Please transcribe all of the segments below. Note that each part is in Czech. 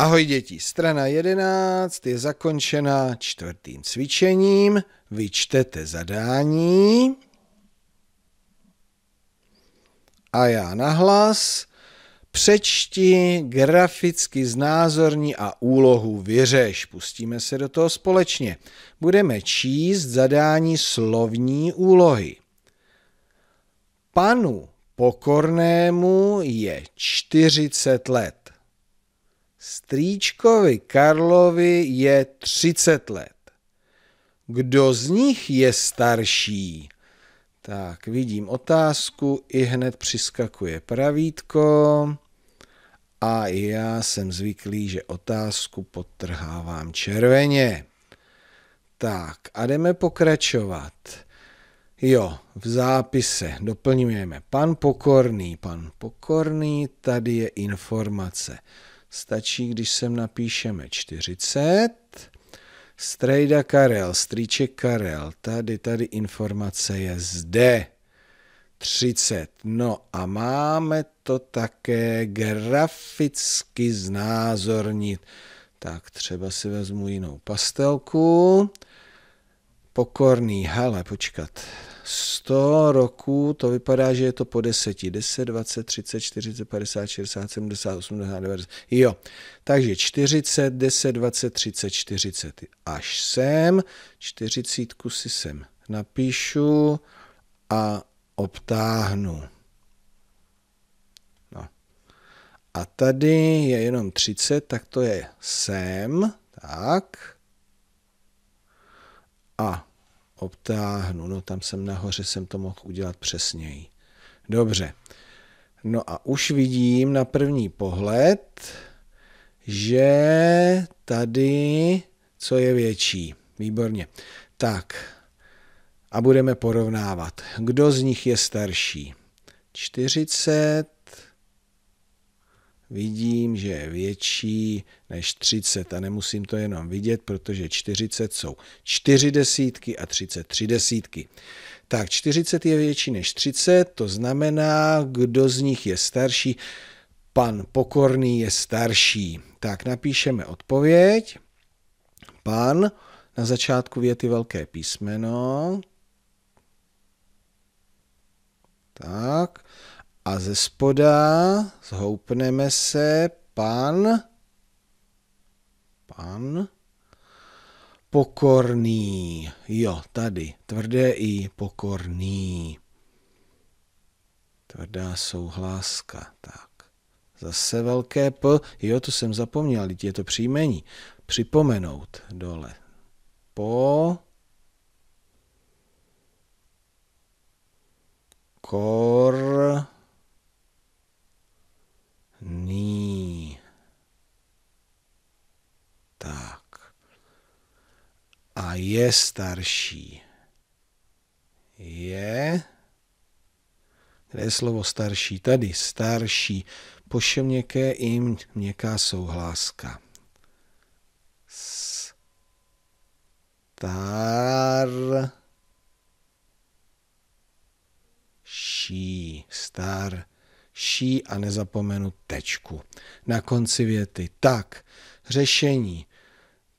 Ahoj děti, strana 11 je zakončena čtvrtým cvičením. Vyčtete zadání. A já nahlas přečti, graficky znázorní a úlohu vyřeš. Pustíme se do toho společně. Budeme číst zadání slovní úlohy. Panu Pokornému je 40 let. Strýčkovi Karlovi je 30 let. Kdo z nich je starší? Tak, vidím otázku, i hned přiskakuje pravítko a já jsem zvyklý, že otázku potrhávám červeně. Tak a jdeme pokračovat. Jo, v zápise doplňujeme pan Pokorný. Pan Pokorný, tady je informace. Stačí, když sem napíšeme 40. Strejda Karel, strýček Karel, tady, tady informace je zde. 30. No a máme to také graficky znázornit. Tak třeba si vezmu jinou pastelku pokorný, hele, počkat, 100 roků, to vypadá, že je to po 10, 10, 20, 30, 40, 50, 60, 70, 80, 90, jo, takže 40, 10, 20, 30, 40, až sem, 40 si sem napíšu a obtáhnu. No. A tady je jenom 30, tak to je sem, tak, a obtáhnu, no tam jsem nahoře, jsem to mohl udělat přesněji. Dobře. No a už vidím na první pohled, že tady co je větší. Výborně. Tak. A budeme porovnávat. Kdo z nich je starší? 40 vidím, že je větší než 30 a nemusím to jenom vidět, protože 40 jsou 4 desítky a 30 3 desítky. Tak 40 je větší než 30, to znamená, kdo z nich je starší. Pan Pokorný je starší. Tak napíšeme odpověď. Pan na začátku věty velké písmeno. Tak a ze spoda zhoupneme se pan, pan pokorný. Jo, tady, tvrdé i pokorný. Tvrdá souhláska, tak. Zase velké P, jo, to jsem zapomněl, je to příjmení. Připomenout dole. Po, kor, a je starší. Je. Kde je slovo starší? Tady starší. Pošem měkké i měkká souhláska. Star. Ší. Star. Ší a nezapomenu tečku. Na konci věty. Tak. Řešení.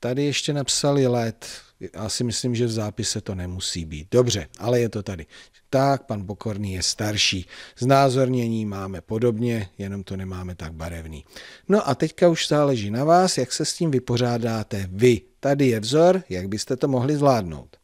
Tady ještě napsali let. Já si myslím, že v zápise to nemusí být. Dobře, ale je to tady. Tak, pan Pokorný je starší. Znázornění máme podobně, jenom to nemáme tak barevný. No a teďka už záleží na vás, jak se s tím vypořádáte vy. Tady je vzor, jak byste to mohli zvládnout.